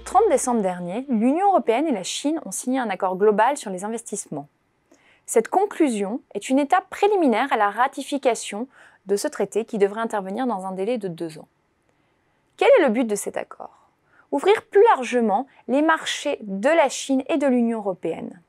Le 30 décembre dernier, l'Union européenne et la Chine ont signé un accord global sur les investissements. Cette conclusion est une étape préliminaire à la ratification de ce traité qui devrait intervenir dans un délai de deux ans. Quel est le but de cet accord Ouvrir plus largement les marchés de la Chine et de l'Union européenne.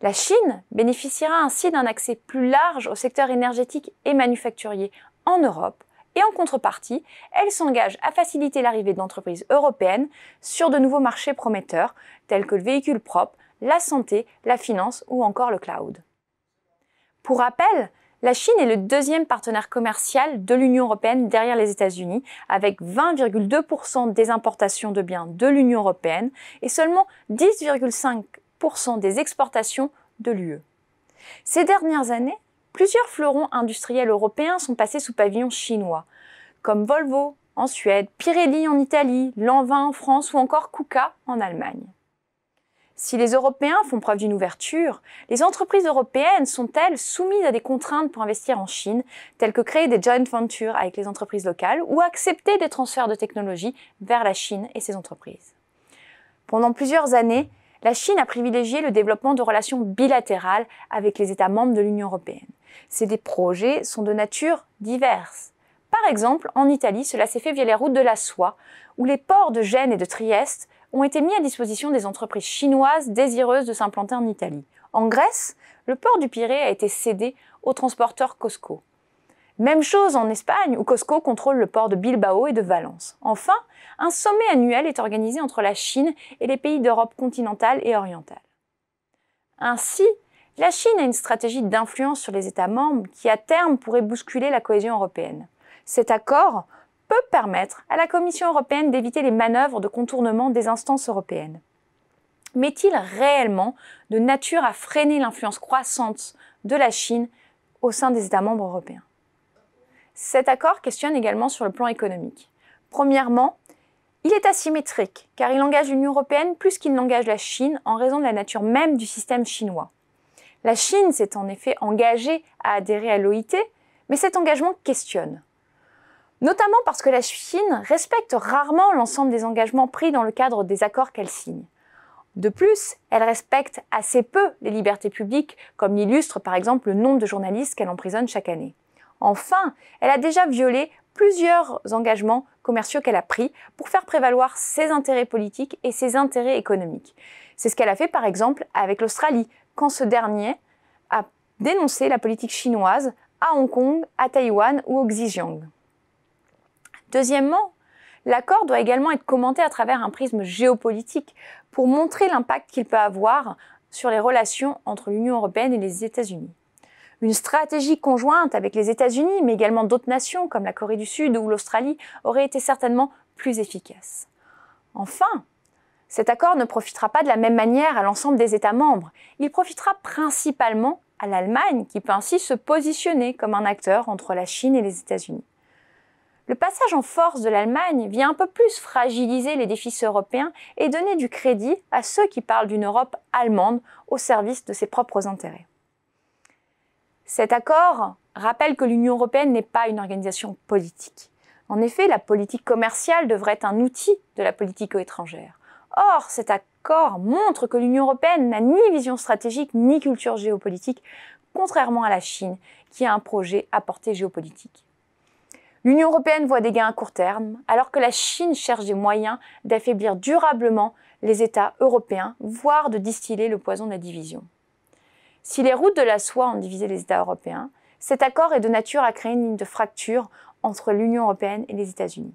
La Chine bénéficiera ainsi d'un accès plus large au secteur énergétique et manufacturier en Europe, et en contrepartie, elle s'engage à faciliter l'arrivée d'entreprises européennes sur de nouveaux marchés prometteurs tels que le véhicule propre, la santé, la finance ou encore le cloud. Pour rappel, la Chine est le deuxième partenaire commercial de l'Union européenne derrière les États-Unis, avec 20,2% des importations de biens de l'Union européenne et seulement 10,5% des exportations de l'UE. Ces dernières années, Plusieurs fleurons industriels européens sont passés sous pavillon chinois, comme Volvo en Suède, Pirelli en Italie, Lanvin en France ou encore Kuka en Allemagne. Si les Européens font preuve d'une ouverture, les entreprises européennes sont-elles soumises à des contraintes pour investir en Chine, telles que créer des joint ventures avec les entreprises locales ou accepter des transferts de technologie vers la Chine et ses entreprises Pendant plusieurs années, la Chine a privilégié le développement de relations bilatérales avec les États membres de l'Union européenne. Ces projets sont de nature diverse. Par exemple, en Italie, cela s'est fait via les routes de la soie, où les ports de Gênes et de Trieste ont été mis à disposition des entreprises chinoises désireuses de s'implanter en Italie. En Grèce, le port du Pirée a été cédé aux transporteurs Costco. Même chose en Espagne, où Costco contrôle le port de Bilbao et de Valence. Enfin, un sommet annuel est organisé entre la Chine et les pays d'Europe continentale et orientale. Ainsi, la Chine a une stratégie d'influence sur les États membres qui, à terme, pourrait bousculer la cohésion européenne. Cet accord peut permettre à la Commission européenne d'éviter les manœuvres de contournement des instances européennes. Mais est-il réellement de nature à freiner l'influence croissante de la Chine au sein des États membres européens Cet accord questionne également sur le plan économique. Premièrement, il est asymétrique, car il engage l'Union européenne plus qu'il n'engage la Chine en raison de la nature même du système chinois. La Chine s'est en effet engagée à adhérer à l'OIT, mais cet engagement questionne. Notamment parce que la Chine respecte rarement l'ensemble des engagements pris dans le cadre des accords qu'elle signe. De plus, elle respecte assez peu les libertés publiques, comme l'illustre par exemple le nombre de journalistes qu'elle emprisonne chaque année. Enfin, elle a déjà violé plusieurs engagements commerciaux qu'elle a pris pour faire prévaloir ses intérêts politiques et ses intérêts économiques. C'est ce qu'elle a fait par exemple avec l'Australie, quand ce dernier a dénoncé la politique chinoise à Hong Kong, à Taïwan ou au Xinjiang. Deuxièmement, l'accord doit également être commenté à travers un prisme géopolitique pour montrer l'impact qu'il peut avoir sur les relations entre l'Union européenne et les États-Unis. Une stratégie conjointe avec les États-Unis, mais également d'autres nations comme la Corée du Sud ou l'Australie, aurait été certainement plus efficace. Enfin, cet accord ne profitera pas de la même manière à l'ensemble des États membres. Il profitera principalement à l'Allemagne, qui peut ainsi se positionner comme un acteur entre la Chine et les États-Unis. Le passage en force de l'Allemagne vient un peu plus fragiliser les défis européens et donner du crédit à ceux qui parlent d'une Europe allemande au service de ses propres intérêts. Cet accord rappelle que l'Union européenne n'est pas une organisation politique. En effet, la politique commerciale devrait être un outil de la politique étrangère. Or, cet accord montre que l'Union européenne n'a ni vision stratégique ni culture géopolitique, contrairement à la Chine, qui a un projet à portée géopolitique. L'Union européenne voit des gains à court terme, alors que la Chine cherche des moyens d'affaiblir durablement les États européens, voire de distiller le poison de la division. Si les routes de la soie ont divisé les États européens, cet accord est de nature à créer une ligne de fracture entre l'Union européenne et les États-Unis.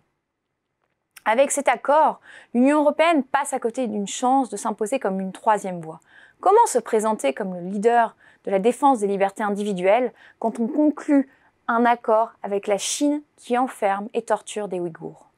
Avec cet accord, l'Union européenne passe à côté d'une chance de s'imposer comme une troisième voie. Comment se présenter comme le leader de la défense des libertés individuelles quand on conclut un accord avec la Chine qui enferme et torture des Ouïghours